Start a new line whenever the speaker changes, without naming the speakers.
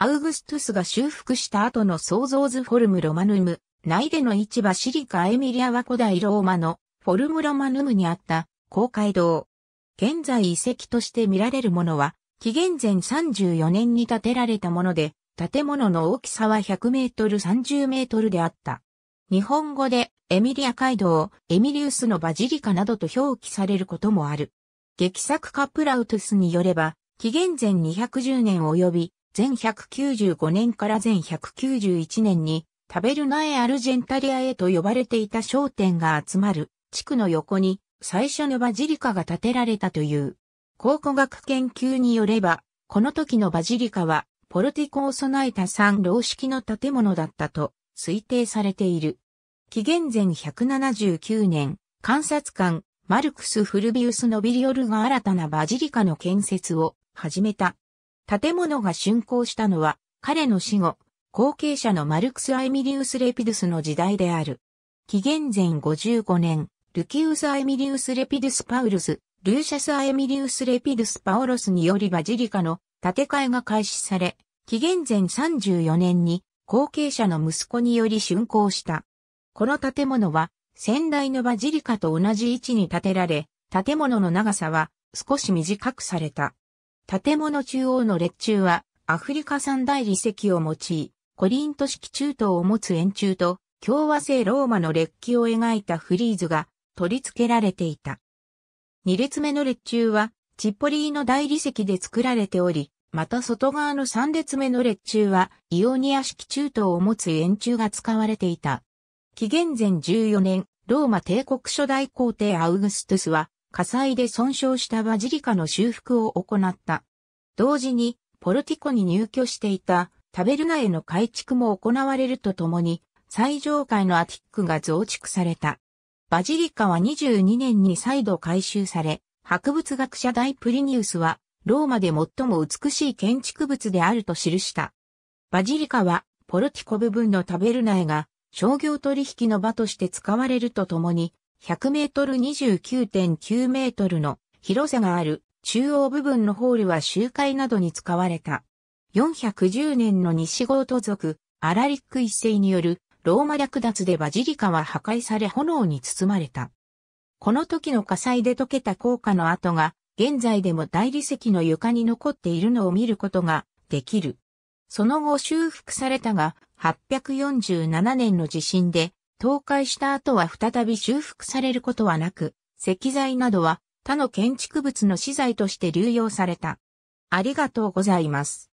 アウグストゥスが修復した後の創造図フォルムロマヌム、内での市場シリカエミリアは古代ローマのフォルムロマヌムにあった公会堂。現在遺跡として見られるものは、紀元前34年に建てられたもので、建物の大きさは100メートル30メートルであった。日本語でエミリア街道、エミリウスのバジリカなどと表記されることもある。劇作家プラウトゥスによれば、紀元前210年及び全195年から全191年に、タベルナエ・アルジェンタリアへと呼ばれていた商店が集まる地区の横に最初のバジリカが建てられたという。考古学研究によれば、この時のバジリカはポルティコを備えた三楼式の建物だったと推定されている。紀元前179年、観察官マルクス・フルビウス・ノビリオルが新たなバジリカの建設を始めた。建物が竣工したのは、彼の死後、後継者のマルクス・アイミリウス・レピドゥスの時代である。紀元前55年、ルキウス・アイミリウス・レピドゥス・パウルス、ルーシャス・アイミリウス・レピドゥス・パオロスによりバジリカの建て替えが開始され、紀元前34年に後継者の息子により竣工した。この建物は、先代のバジリカと同じ位置に建てられ、建物の長さは少し短くされた。建物中央の列柱は、アフリカ三大理石を用い、コリント式中東を持つ円柱と、共和制ローマの列記を描いたフリーズが取り付けられていた。二列目の列柱は、チッポリーの大理石で作られており、また外側の三列目の列柱は、イオニア式中東を持つ円柱が使われていた。紀元前14年、ローマ帝国初代皇帝アウグストゥスは、火災で損傷したバジリカの修復を行った。同時に、ポルティコに入居していたタベルナへの改築も行われるとともに、最上階のアティックが増築された。バジリカは22年に再度改修され、博物学者大プリニウスは、ローマで最も美しい建築物であると記した。バジリカは、ポルティコ部分のタベルナへが、商業取引の場として使われるとともに、100メートル29.9メートルの広さがある中央部分のホールは集会などに使われた。410年の西ゴート族、アラリック一世によるローマ略奪でバジリカは破壊され炎に包まれた。この時の火災で溶けた効果の跡が現在でも大理石の床に残っているのを見ることができる。その後修復されたが847年の地震で倒壊した後は再び修復されることはなく、石材などは他の建築物の資材として流用された。ありがとうございます。